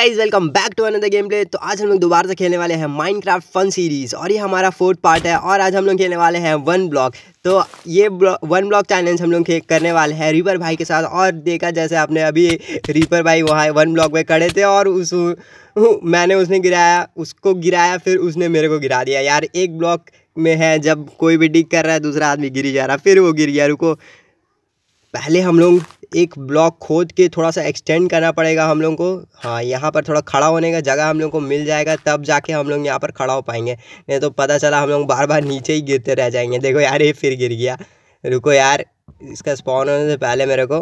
Guys welcome back to another game play तो आज हम लोग दोबारा से खेलने वाले हैं माइनक्राफ्ट फन सीरीज़ और ये हमारा फोर्थ पार्ट है और आज हम लोग खेलने वाले हैं वन ब्लॉक तो ये ब्लॉक वन ब्लॉक चैलेंज हम लोग करने वाले हैं रीपर भाई के साथ और देखा जैसे आपने अभी रीपर भाई वहाँ वन ब्लॉक में खड़े थे और उस मैंने उसने गिराया उसको गिराया फिर उसने मेरे को गिरा दिया यार एक ब्लॉक में है जब कोई भी डिग कर रहा है दूसरा आदमी गिरी जा रहा फिर वो गिर गया रुको पहले हम लोग एक ब्लॉक खोद के थोड़ा सा एक्सटेंड करना पड़ेगा हम लोगों को हाँ यहाँ पर थोड़ा खड़ा होने का जगह हम लोग को मिल जाएगा तब जाके हम लोग यहाँ पर खड़ा हो पाएंगे नहीं तो पता चला हम लोग बार बार नीचे ही गिरते रह जाएंगे देखो यार ये फिर गिर गया रुको यार इसका स्पॉन होने से पहले मेरे को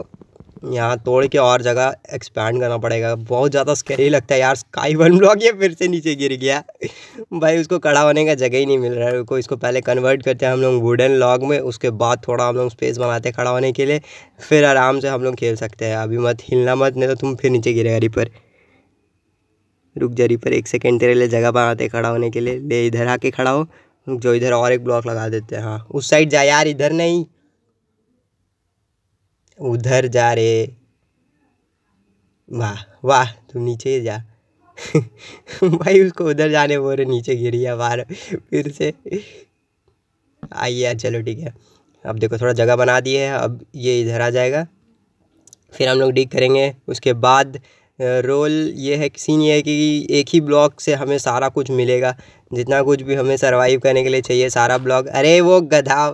यहाँ तोड़ के और जगह एक्सपैंड करना पड़ेगा बहुत ज़्यादा स्केरी लगता है यार स्काई वन ब्लॉक ये फिर से नीचे गिर गया भाई उसको खड़ा होने का जगह ही नहीं मिल रहा है उसको इसको पहले कन्वर्ट करते हैं हम लोग वुडन लॉग में उसके बाद थोड़ा हम लोग स्पेस बनाते हैं खड़ा होने के लिए फिर आराम से हम लोग खेल सकते हैं अभी मत हिलना मत नहीं तो तुम फिर नीचे गिरेगा रिपर रुक जा रिपर एक सेकेंड तेरे लिए जगह बनाते खड़ा होने के लिए ले इधर आके खड़ा हो जो इधर और एक ब्लॉक लगा देते हैं हाँ उस साइड जा यार इधर नहीं उधर जा रे वाह वाह तुम नीचे जा भाई उसको उधर जाने बोल रहे नीचे गिरी है बाहर फिर से आइए चलो ठीक है अब देखो थोड़ा जगह बना दिए है अब ये इधर आ जाएगा फिर हम लोग डिग करेंगे उसके बाद रोल ये है सीन ये है कि एक ही ब्लॉक से हमें सारा कुछ मिलेगा जितना कुछ भी हमें सरवाइव करने के लिए चाहिए सारा ब्लॉक अरे वो गधा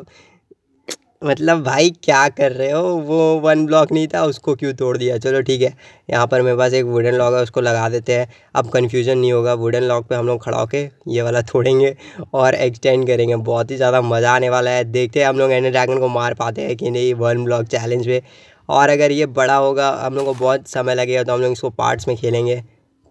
मतलब भाई क्या कर रहे हो वो वन ब्लॉक नहीं था उसको क्यों तोड़ दिया चलो ठीक है यहाँ पर मेरे पास एक वुडन लॉक है उसको लगा देते हैं अब कन्फ्यूजन नहीं होगा वुडन लॉक पे हम लोग खड़ा होके ये वाला तोड़ेंगे और एक्सटेंड करेंगे बहुत ही ज़्यादा मज़ा आने वाला है देखते हैं हम लोग एंडर ड्रैगन को मार पाते हैं कि नहीं वन ब्लॉक चैलेंज पे और अगर ये बड़ा होगा हम लोग को बहुत समय लगेगा तो हम लोग इसको पार्ट्स में खेलेंगे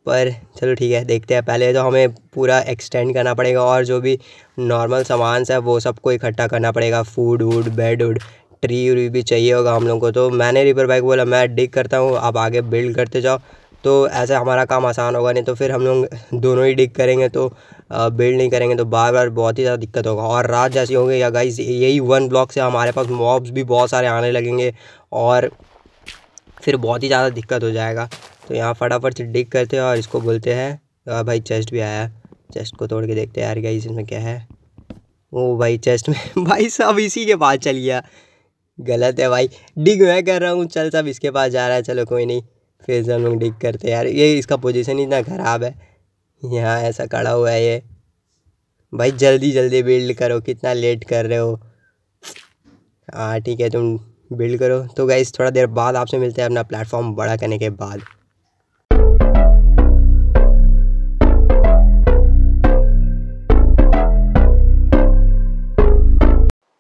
पर चलो ठीक है देखते हैं पहले तो हमें पूरा एक्सटेंड करना पड़ेगा और जो भी नॉर्मल सामान है वो सबको इकट्ठा करना पड़ेगा food wood bed wood tree व्री भी चाहिए होगा हम लोग को तो मैंने रिपर बाइक बोला मैं डिग करता हूँ आप आगे बिल्ड करते जाओ तो ऐसा हमारा काम आसान होगा नहीं तो फिर हम लोग दोनों ही डिग करेंगे तो बिल्ड नहीं करेंगे तो बार बार बहुत ही ज़्यादा दिक्कत होगा और रात जैसी होगी या गाइस यही वन ब्लॉक से हमारे पास मॉब्स भी बहुत सारे आने लगेंगे और फिर बहुत ही ज़्यादा दिक्कत हो जाएगा तो यहाँ फटाफट से डिग करते हैं और इसको बोलते हैं हाँ भाई चेस्ट भी आया चेस्ट को तोड़ के देखते हैं यार क्या इसमें क्या है वो भाई चेस्ट में भाई सब इसी के पास चल गया गलत है भाई डिग मैं कर रहा हूँ चल सब इसके पास जा रहा है चलो कोई नहीं फिर से हम लोग डिग करते यार ये इसका पोजीशन इतना ख़राब है यहाँ ऐसा खड़ा हुआ है ये भाई जल्दी जल्दी बिल्ड करो कितना लेट कर रहे हो हाँ ठीक है तुम बिल्ड करो तो गाइस थोड़ा देर बाद आपसे मिलते हैं अपना प्लेटफॉर्म बड़ा करने के बाद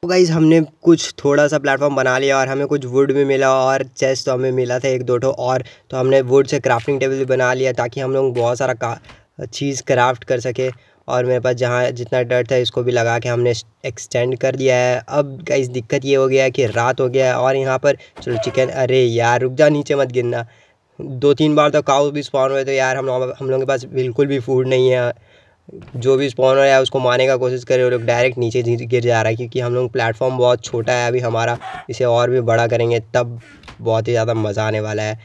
तो गाइज़ हमने कुछ थोड़ा सा प्लेटफॉर्म बना लिया और हमें कुछ वुड भी मिला और चेस तो हमें मिला था एक दो ठो और तो हमने वुड से क्राफ्टिंग टेबल भी बना लिया ताकि हम लोग बहुत सारा का चीज़ क्राफ्ट कर सके और मेरे पास जहाँ जितना डर्ट था इसको भी लगा के हमने एक्सटेंड कर दिया है अब गाइज़ दिक्कत ये हो गया कि रात हो गया है और यहाँ पर चलो चिकन अरे यार रुक जा नीचे मत गिरना दो तीन बार तो काउ भी स्पॉन हुए तो यार हम लोग हम लोगों के पास बिल्कुल भी फूड नहीं है जो भी स्पॉनर है उसको मारने का कोशिश करें वो लोग डायरेक्ट नीचे गिर जा रहा है क्योंकि हम लोग प्लेटफॉर्म बहुत छोटा है अभी हमारा इसे और भी बड़ा करेंगे तब बहुत ही ज़्यादा मज़ा आने वाला है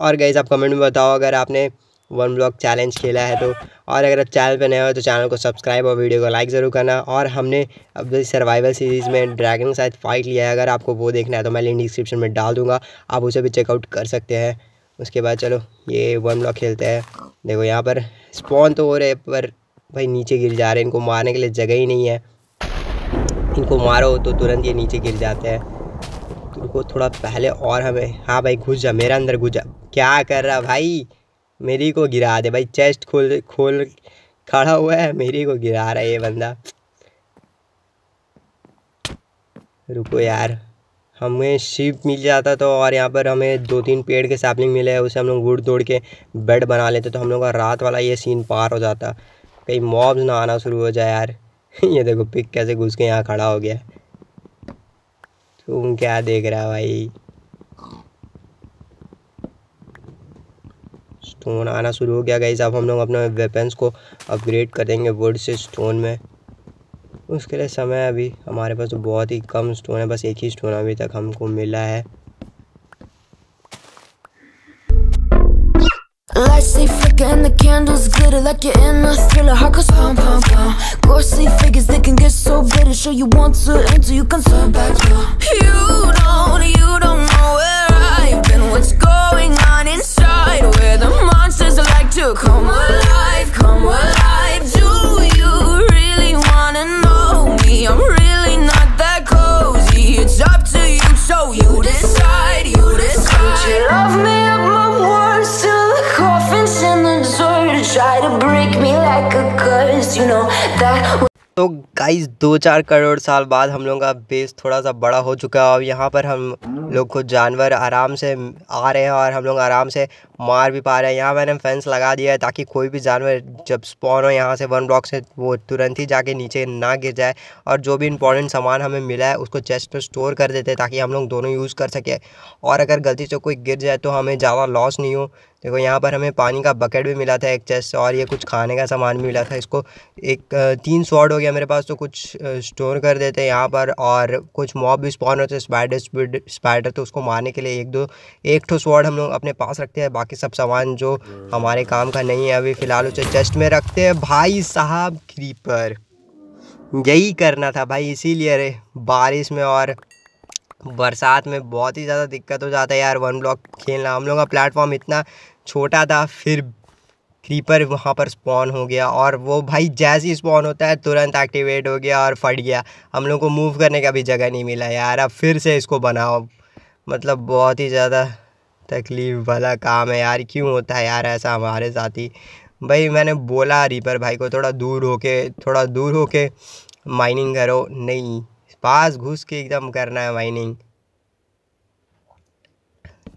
और गई आप कमेंट में बताओ अगर आपने वन ब्लॉक चैलेंज खेला है तो और अगर आप चैनल पर नए हो तो चैनल को सब्सक्राइब और वीडियो को लाइक ज़रूर करना और हमने अब सर्वाइवल सीरीज़ में ड्रैगन के साथ फाइट लिया है अगर आपको वो देखना है तो मैं लिंक डिस्क्रिप्शन में डाल दूंगा आप उसे भी चेकआउट कर सकते हैं उसके बाद चलो ये वन ब्लॉक खेलते हैं देखो यहाँ पर स्पॉन तो हो रहे पर भाई नीचे गिर जा रहे हैं इनको मारने के लिए जगह ही नहीं है इनको मारो तो तुरंत ये नीचे गिर जाते हैं तो थोड़ा पहले और हमें हाँ भाई घुस जा मेरा अंदर घुस जा क्या कर रहा भाई मेरी को गिरा दे भाई चेस्ट खोल खोल खड़ा हुआ है मेरी को गिरा रहा है ये बंदा रुको यार हमें शिप मिल जाता तो और यहाँ पर हमें दो तीन पेड़ के सैपलिंग मिले हैं उसे हम लोग वुड तोड़ के बेड बना लेते तो हम लोग का रात वाला ये सीन पार हो जाता कहीं मॉब्स ना आना शुरू हो जाए यार ये देखो पिक कैसे घुस के यहाँ खड़ा हो गया तुम क्या देख रहा है भाई स्टोन आना शुरू हो गया गई अब हम लोग अपने वेपन्स को अपग्रेड कर देंगे वुड से स्टोन में उसके लिए समय अभी हमारे पास तो बहुत ही कम स्टोन है बस एक ही स्टोन अभी तक हमको मिला है Lights they flicker and the candles glitter like you're in a thriller. Heart goes pump, pump, pump. Ghostly figures they can get so bitter. Sure you want to enter, you can turn back now. You don't, you don't know where I've been. What's going on inside? Where the monsters like to come alive, come alive. Guys दो चार करोड़ साल बाद हम लोगों का base थोड़ा सा बड़ा हो चुका है और यहाँ पर हम लोग को जानवर आराम से आ रहे हैं और हम लोग आराम से मार भी पा रहे हैं यहाँ मैंने फेंस लगा दिया है ताकि कोई भी जानवर जब स्पॉन हो यहाँ से वन ब्लॉक से वो तुरंत ही जाके नीचे ना गिर जाए और जो भी इंपॉर्टेंट सामान हमें मिला है उसको चेस्ट पर स्टोर कर देते हैं ताकि हम लोग दोनों यूज़ कर सकें और अगर गलती से कोई गिर जाए तो हमें ज़्यादा लॉस नहीं हो देखो यहाँ पर हमें पानी का बकेट भी मिला था एक चेस्ट और ये कुछ खाने का सामान भी मिला था इसको एक तीन स्वाड हो गया मेरे पास तो कुछ स्टोर कर देते हैं यहाँ पर और कुछ मॉब भी स्पॉन होते हैं स्पाइडर स्पाइडर तो उसको मारने के लिए एक दो एक ठो स्वाड हम लोग अपने पास रखते हैं बाकी सब सामान जो हमारे काम का नहीं है अभी फ़िलहाल उसे चेस्ट में रखते हैं भाई साहब क्रीपर यही करना था भाई इसीलिए अरे बारिश में और बरसात में बहुत ही ज़्यादा दिक्कत हो जाता है यार वन ब्लॉक खेलना हम लोग का प्लेटफॉर्म इतना छोटा था फिर क्रीपर वहाँ पर स्पॉन हो गया और वो भाई जैसे ही स्पॉन होता है तुरंत एक्टिवेट हो गया और फट गया हम लोग को मूव करने का भी जगह नहीं मिला यार अब फिर से इसको बनाओ मतलब बहुत ही ज़्यादा तकलीफ़ वाला काम है यार क्यों होता है यार ऐसा हमारे साथ ही भाई मैंने बोला रीपर भाई को थोड़ा दूर होके थोड़ा दूर होके माइनिंग करो नहीं पास घुस के एकदम करना है माइनिंग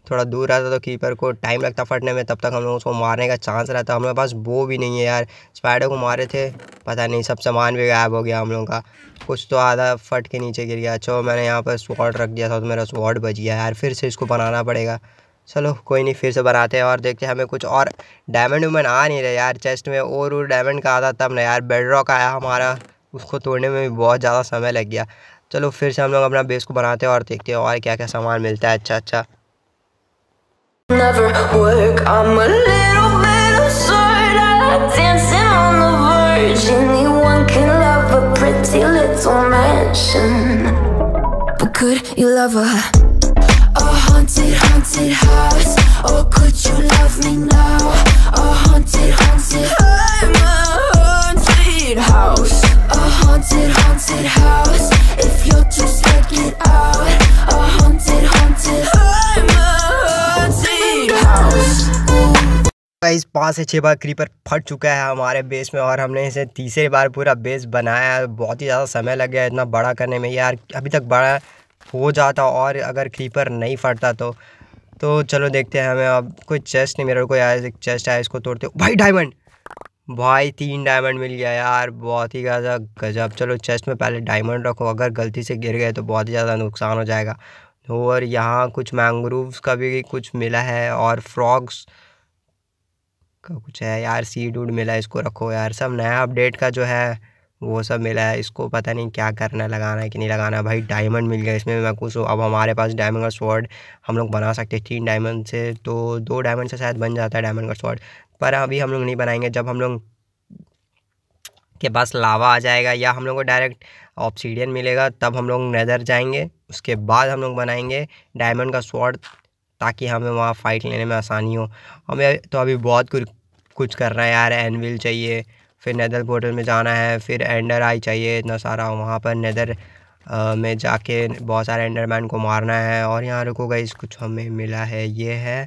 थोड़ा दूर रहता तो कीपर को टाइम लगता फटने में तब तक हम लोग उसको मारने का चांस रहता हमारे पास वो भी नहीं है यार स्पाइडर को मारे थे पता नहीं सब सामान भी गायब हो गया हम लोगों का कुछ तो आधा फट के नीचे गिर गया अच्छा मैंने यहाँ पर स्वॉट रख दिया था तो मेरा स्वॉट बच गया यार फिर से इसको बनाना पड़ेगा चलो कोई नहीं फिर से बनाते हैं और देखते हैं हमें कुछ और डायमंड वामंड आ नहीं रहे यार चेस्ट में और वो डायमंड का आता तब ना यार बेड रॉक आया हमारा उसको तोड़ने में भी बहुत ज़्यादा समय लग गया चलो फिर से हम लोग अपना बेस को बनाते हैं और देखते हैं और क्या क्या सामान मिलता है अच्छा अच्छा never work. I'm a little bit absurd. I like dancing on the verge. Anyone can love a pretty little mansion. But could you love a, a haunted, haunted house? Or could you love me now? A haunted, haunted I'm a haunted house. A haunted, haunted house. If you're too scared, get out. A haunted, haunted इस पाँच से छः बार creeper फट चुका है हमारे base में और हमने इसे तीसरी बार पूरा बेस बनाया है बहुत ही ज़्यादा समय लग गया इतना बड़ा करने में यार अभी तक बड़ा हो जाता और अगर क्रीपर नहीं फटता तो तो चलो देखते हैं हमें अब कोई चेस्ट नहीं मेरे को यार एक चेस्ट आया इसको तोड़ते भाई डायमंड भाई तीन डायमंड मिल गया यार बहुत ही ज़्यादा गजब चलो चेस्ट में पहले डायमंड रखो अगर गलती से गिर गए तो बहुत ही ज़्यादा नुकसान हो जाएगा और यहाँ कुछ मैंग्रोव्स का भी कुछ मिला है और फ्रॉग्स का कुछ है यार सीड उड मिला इसको रखो यार सब नया अपडेट का जो है वो सब मिला है इसको पता नहीं क्या करना लगाना है कि नहीं लगाना भाई डायमंड मिल गया इसमें मैं कुछ अब हमारे पास डायमंड का स्वॉर्ड हम लोग बना सकते हैं तीन डायमंड से तो दो डायमंड से शायद बन जाता है डायमंड का स्वॉर्ड पर अभी हम लोग नहीं बनाएंगे जब हम लोग के पास लावा आ जाएगा या हम लोग को डायरेक्ट ऑप्सीडियन मिलेगा तब हम लोग नदर जाएंगे उसके बाद हम लोग बनाएंगे डायमंड का स्वॉर्ड ताकि हमें वहाँ फ़ाइट लेने में आसानी हो हमें तो अभी बहुत कुछ कुछ करना है यार एनविल चाहिए फिर नदर पोर्टल में जाना है फिर एंडर आई चाहिए इतना सारा वहाँ पर नदर आ, में जाके बहुत सारे एंडरमैन को मारना है और यहाँ रुको गई कुछ हमें मिला है ये है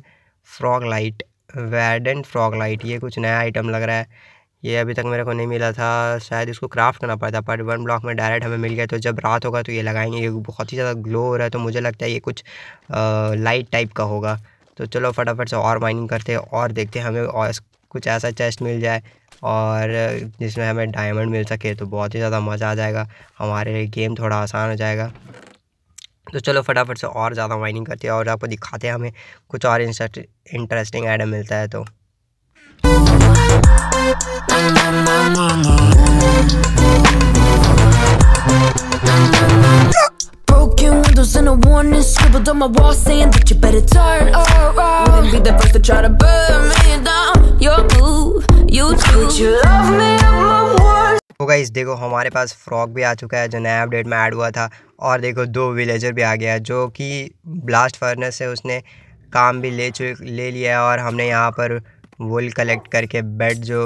फ्रॉग लाइट वैडन फ्रॉग लाइट ये कुछ नया आइटम लग रहा है ये अभी तक मेरे को नहीं मिला था शायद इसको क्राफ्ट करना पड़ता था पर वन ब्लॉक में डायरेक्ट हमें मिल गया तो जब रात होगा तो ये लगाएंगे ये बहुत ही ज़्यादा ग्लो हो रहा है तो मुझे लगता है ये कुछ आ, लाइट टाइप का होगा तो चलो फटाफट से और माइनिंग करते हैं और देखते हैं हमें और कुछ ऐसा चेस्ट मिल जाए और जिसमें हमें डायमंड मिल सके तो बहुत ही ज़्यादा मज़ा आ जाएगा हमारे लिए गेम थोड़ा आसान हो जाएगा तो चलो फटाफट से और ज़्यादा माइनिंग करते हैं और आपको दिखाते हैं हमें कुछ और इंटरेस्टिंग आइटम मिलता है तो on my wall saying that you better turn around. Wouldn't be the first to try to burn me down. Your move, you too Would You love me तो गाइस देखो हमारे पास फ्रॉग भी आ चुका है जो नया अपडेट में ऐड हुआ था और देखो दो विलेजर भी आ गया है जो कि ब्लास्ट फर्नेस से उसने काम भी ले ले लिया है और हमने यहाँ पर वुल कलेक्ट करके बेड जो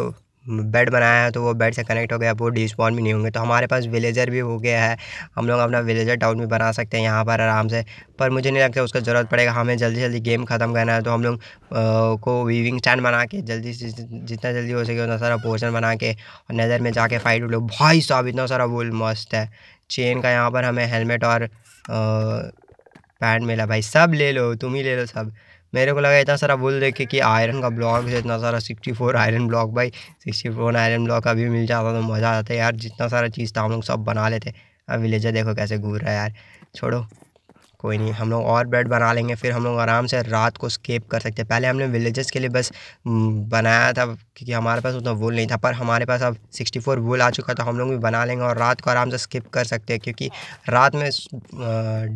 बेड बनाया है तो वो बेड से कनेक्ट हो गया वो डिस्पॉन भी नहीं होंगे तो हमारे पास विलेजर भी हो गया है हम लोग अपना विलेजर टाउन भी बना सकते हैं यहाँ पर आराम से पर मुझे नहीं लगता उसका ज़रूरत पड़ेगा हमें जल्दी जल्दी गेम ख़त्म करना है तो हम लोग को वीविंग स्टैंड बना के जल्दी से जितना जल्दी हो सके उतना सारा पोर्शन बना के और नज़र में जाके फाइट उठो भाई साहब इतना सारा वुल मस्त है चेन का यहाँ पर हमें हेलमेट और पैंट मिला भाई सब ले लो तुम ही ले लो सब मेरे को लगा इतना सारा बोल देखे कि आयरन का ब्लॉक है इतना सारा सिक्सटी फोर आयरन ब्लॉक भाई सिक्सटी फोर आयरन ब्लॉक अभी मिल जाता तो मज़ा आता यार जितना सारा चीज़ था हम लोग सब बना लेते अब विलेजर देखो कैसे घूर रहा है यार छोड़ो कोई नहीं हम लोग और बेड बना लेंगे फिर हम लोग आराम से रात को स्केप कर सकते हैं पहले हमने विलेजेस के लिए बस बनाया था क्योंकि हमारे पास उतना वूल नहीं था पर हमारे पास अब 64 वूल आ चुका तो हम लोग भी बना लेंगे और रात को आराम से स्किप कर सकते हैं क्योंकि रात में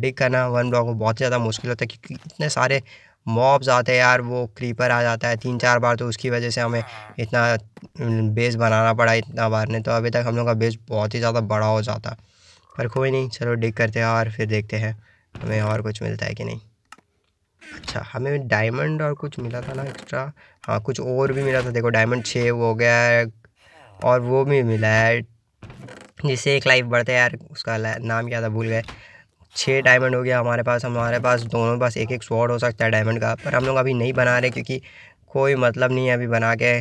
डिग करना वन ब्लॉक में बहुत ज़्यादा मुश्किल होता है क्योंकि इतने सारे मॉब्स आते हैं यार वो क्रीपर आ जाता है तीन चार बार तो उसकी वजह से हमें इतना बेस बनाना पड़ा इतना बार ने तो अभी तक हम लोग का बेस बहुत ही ज़्यादा बड़ा हो जाता पर कोई नहीं चलो डिग करते हैं और फिर देखते हैं हमें और कुछ मिलता है कि नहीं अच्छा हमें डायमंड और कुछ मिला था ना एक्स्ट्रा हाँ कुछ और भी मिला था देखो डायमंड छः हो गया है और वो भी मिला है जिससे एक लाइफ बढ़ता है यार उसका नाम क्या था भूल गए छः डायमंड हो गया हमारे पास हमारे पास दोनों पास एक एक स्वॉर्ड हो सकता है डायमंड का पर हम लोग अभी नहीं बना रहे क्योंकि कोई मतलब नहीं है अभी बना के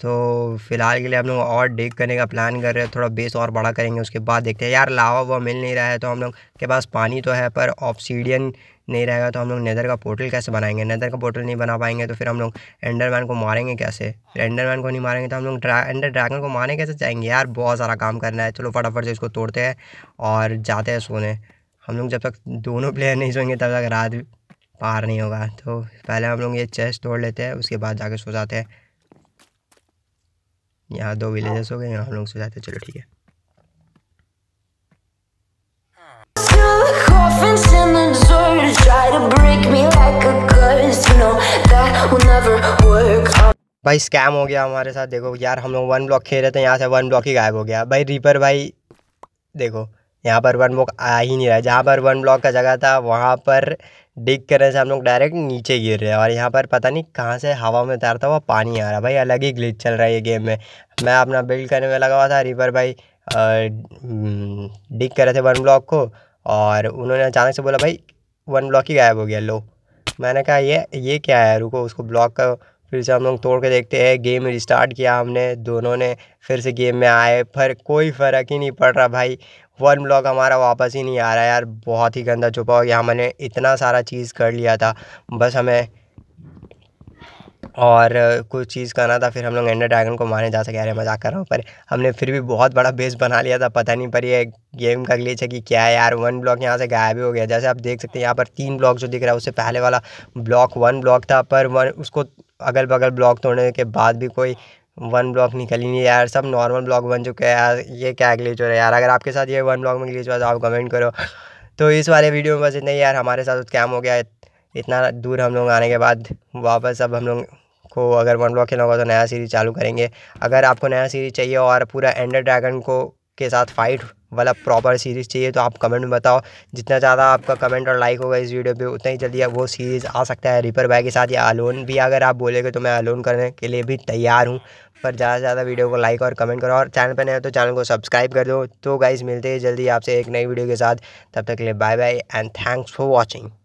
तो फ़िलहाल के लिए हम लोग और डिग करने का प्लान कर रहे हैं थोड़ा बेस और बड़ा करेंगे उसके बाद देखते हैं यार लावा वो मिल नहीं रहा है तो हम लोग के पास पानी तो है पर ऑप्सीडियन नहीं रहेगा तो हम लोग नेदर का पोर्टल कैसे बनाएंगे नेदर का पोर्टल नहीं बना पाएंगे तो फिर हम लोग एंडरमैन को मारेंगे कैसे एंडरमैन को नहीं मारेंगे तो हम लोग ड्रा एंडर ड्रैगन को मारने कैसे जाएंगे यार बहुत सारा काम करना है चलो फटाफट से इसको तोड़ते हैं और जाते हैं सोने हम लोग जब तक दोनों प्लेयर नहीं सोएंगे तब तक रात पार नहीं होगा तो पहले हम लोग ये चेस्ट तोड़ लेते हैं उसके बाद जाके सो जाते हैं यहाँ दो विलेजेस हो गए यहाँ हम लोग सो जाते हैं चलो ठीक है भाई स्कैम हो गया हमारे साथ देखो यार हम लोग वन ब्लॉक खेल रहे थे यहाँ से वन ब्लॉक ही गायब हो गया भाई रीपर भाई देखो यहाँ पर वन ब्लॉक आ ही नहीं रहा जहाँ पर वन ब्लॉक का जगह था वहाँ पर डिग करने से हम लोग डायरेक्ट नीचे गिर रहे हैं और यहाँ पर पता नहीं कहाँ से हवा में तैरता हुआ पानी आ रहा भाई अलग ही ग्लिच चल रहा है ये गेम में मैं अपना बिल्ड करने में लगा हुआ था रीपर भाई डिग कर रहे थे वन ब्लॉक को और उन्होंने अचानक से बोला भाई वन ब्लॉक ही गायब हो गया लो मैंने कहा ये ये क्या है रुको उसको ब्लॉक का फिर से हम लोग तोड़ के देखते हैं गेम रिस्टार्ट किया हमने दोनों ने फिर से गेम में आए पर कोई फ़र्क ही नहीं पड़ रहा भाई वन ब्लॉक हमारा वापस ही नहीं आ रहा यार बहुत ही गंदा छुपा हो गया मैंने इतना सारा चीज़ कर लिया था बस हमें और कुछ चीज़ करना था फिर हम लोग एंडर ड्रैगन को मारने जा सके अरे मजाक कर रहा हूँ पर हमने फिर भी बहुत बड़ा बेस बना लिया था पता नहीं पर ये गेम का ग्लिच है कि क्या है यार वन ब्लॉक यहाँ से गायब ही हो गया जैसे आप देख सकते हैं यहाँ पर तीन ब्लॉक जो दिख रहा है उससे पहले वाला ब्लॉक वन ब्लॉक था पर वन उसको अगल बगल ब्लॉक तोड़ने के बाद भी कोई वन ब्लॉक निकल ही नहीं यार सब नॉर्मल ब्लॉक बन चुके हैं यार ये क्या ग्लिच हो रहा है यार अगर आपके साथ ये वन ब्लॉक में ग्लिच हुआ तो आप कमेंट करो तो इस वाले वीडियो में बस इतना ही यार हमारे साथ स्कैम हो गया इतना दूर हम लोग आने के बाद वापस अब हम लोग आपको अगर वन ब्लॉक खेलना होगा तो नया सीरीज चालू करेंगे अगर आपको नया सीरीज चाहिए और पूरा एंडर ड्रैगन को के साथ फाइट वाला प्रॉपर सीरीज़ चाहिए तो आप कमेंट में बताओ जितना ज़्यादा आपका कमेंट और लाइक होगा इस वीडियो पे उतना ही जल्दी वो सीरीज़ आ सकता है रिपर बाय के साथ या अलोन भी अगर आप बोलेंगे तो मैं अलोन करने के लिए भी तैयार हूँ पर ज़्यादा से ज़्यादा वीडियो को लाइक और कमेंट करो और चैनल पर नए हो तो चैनल को सब्सक्राइब कर दो तो गाइज़ मिलते हैं जल्दी आपसे एक नई वीडियो के साथ तब तक के लिए bye bye and thanks for watching